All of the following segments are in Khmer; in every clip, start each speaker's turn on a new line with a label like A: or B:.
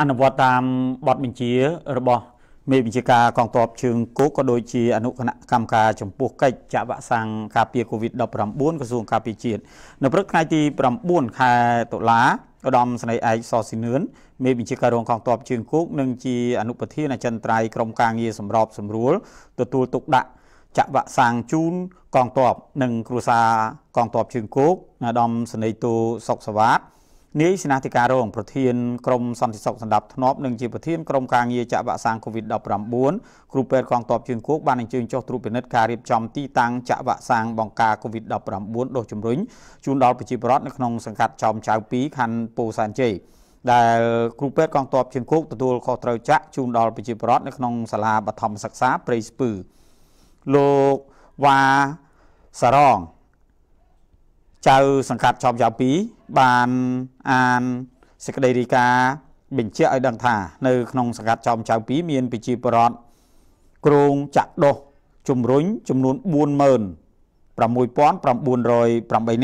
A: អនុវត្តតាមបទបញ្ជារបស់មេបញ្ជាការកងទ័ពជើងគោកក៏ដូចជាអនុគណៈកម្មការចំពោះកិច្ចចាក់វ៉ាក់សាំងការពារ COVID-19 ក្រសួងការពារជាតិនៅព្រឹកថ្ងៃទី9ខែតុលាឧត្តមសេនីយ៍ឯកសស៊ីនឿនមេបញ្ជាការរងកងទ័ពជើងគោកនិងជាអនុប្រធានអចិន្ត្រៃយ៍ក្រមការងារសម្របសម្រួលទទួលទុកដាក់ចាក់វ៉ាក់សាំងជូន កងទ័ពនិងគ្រួសារកងទ័ពជើងគោកអាដាមសេនីយ៍តូសុកសវ៉ាតនាយសេនាធិការរងប្រធានក្រមសន្តិសុខសម្ដាប់ធ្នាប់និងជាប្រធានក្រុមការងារចាក់វ៉ាក់សាំង COVID-19 គ្រូពេទ្យកងទ័ពជើងគោកបានអញ្ជើញចុះត្រួតពិនិត្យការរៀបចំទីតាំងចាក់វ៉ាក់សាំងបង្ការ COVID-19 ដុសជំរុញជូនដល់ប្រជាពលរដ្ឋនៅក្នុងសង្កាត់ចោមចៅ2ខណ្ឌពោធិ៍សែនជ័យដែលគ្រូពេទ្យកងទ័ពជើងគោកទទួលខុសត្រូវចាក់ជូនដល់ប្រជាពលរដ្ឋនៅក្នុងសាលាបឋមសិក្សាព្រៃស្ពឺលោកវ៉ាសារងចៅសង្កាត់ចោមចៅ2បានអានសេចក្តីរាយការណ៍បញ្ជាក់ឲ្យដឹងថានៅ ក្នុងសង្កាត់ចោមចៅ2មានប្រជាពលរដ្ឋគ្រងចាក់ដុសជំរុញចំនួន46908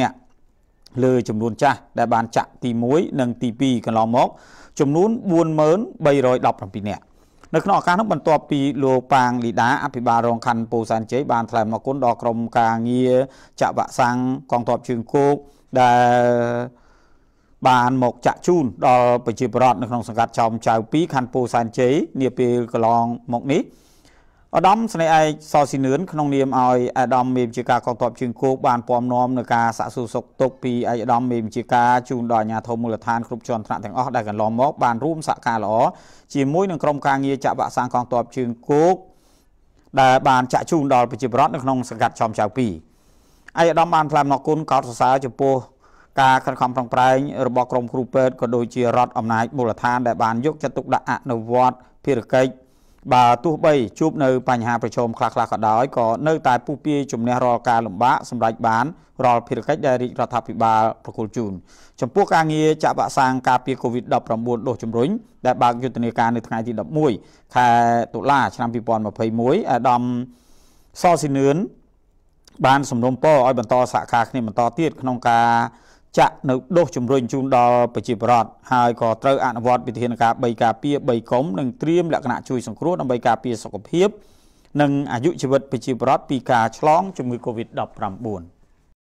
A: នាក់លើចំនួនចាស់ដែលបានចាក់ទី1និងទី2កន្លងមកចំនួន43317នាក់នៅក្នុងឱកាសនោះបន្ទាប់ពីលោកប៉ាងលីដាអភិបាលរងខណ្ឌពោធិ៍សែនជ័យបានថ្លែងអគុណដល់ក្រុមការងារចាក់វ៉ាក់សាំងកងទ័ពជើងគោកដែលបានមកចាក់ជូនដល់ប្រជាពលរដ្ឋនៅក្នុងសង្កាត់ចោមចៅ2ខណ្ឌពោធិ៍សែនជ័យនាពេលកន្លងមកនេះឧត្តមស្នេហ៍ឯកសស៊ីនឿនក្នុងនាមឲ្យអាដាមមេវិជាការកងទ័ពជើងគោកបានពំនាំនៅការសាក់សួរសុខទុក្ខពីអាដាមមេវិជាការជូនដល់អាជ្ញាធរមូលដ្ឋានគ្រប់ជាន់ថ្នាក់ទាំងអស់ដែលកន្លងមកបានរួមសហការល្អជាមួយនឹងក្រុមការងារចាក់វ៉ាក់សាំងកងទ័ពជើងគោកដែលបានចាក់ជូនដល់ប្រជាពលរដ្ឋនៅក្នុងសង្កាត់ចំចៅ2ឯកឧត្តមបានថ្លែងអំណរគុណកោតសរសើរចំពោះការខិតខំប្រឹងប្រែងរបស់ក្រុមគ្រូពេទ្យក៏ដូចជារដ្ឋអំណាចមូលដ្ឋានដែលបានយកចិត្តទុកដាក់អនុវត្តភារកិច្ចបើទោះបីជួបនៅ បញ្ហាប្រឈមខ្លះៗក៏ដោយក៏នៅតែពុះពារជំនះរាល់ការលំបាកសម្រាប់បានរាល់ភារកិច្ចដែលរាជរដ្ឋាភិបាលប្រគល់ជូនចំពោះការងារចាក់វ៉ាក់សាំងការពារ COVID-19 ដូសជំរុញដែលបើកយុទ្ធនាការនៅថ្ងៃទី11ខែតុលាឆ្នាំ2021អាដាមសស៊ីនឿនបានសំណូមពរឲ្យបន្តសហការគ្នាបន្តទៀតក្នុងការចាក់នៅដុសជំរុញជូនដល់ប្រជាពលរដ្ឋហើយក៏ត្រូវអនុវត្តវិធានការ3ការពារ3កុំនិងត្រៀមលក្ខណៈជួយសង្គ្រោះដើម្បីការពារសុខភាពនិងអាយុជីវិតប្រជាពលរដ្ឋពីការឆ្លងជំងឺ Covid-19